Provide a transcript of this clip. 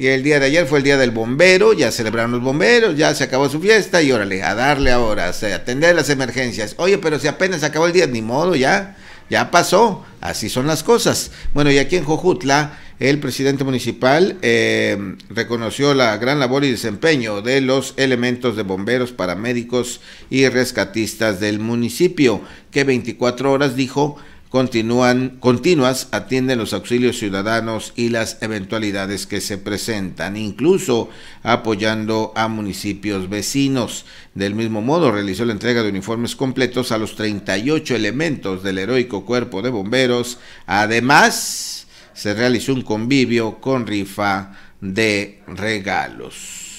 Y el día de ayer fue el día del bombero, ya celebraron los bomberos, ya se acabó su fiesta y órale, a darle ahora, a atender las emergencias. Oye, pero si apenas acabó el día, ni modo, ya, ya pasó, así son las cosas. Bueno, y aquí en Jojutla, el presidente municipal em, reconoció la gran labor y desempeño de los elementos de bomberos, paramédicos y rescatistas del municipio, que 24 horas dijo continúan, continuas atienden los auxilios ciudadanos y las eventualidades que se presentan, incluso apoyando a municipios vecinos. Del mismo modo, realizó la entrega de uniformes completos a los 38 elementos del heroico cuerpo de bomberos. Además, se realizó un convivio con rifa de regalos.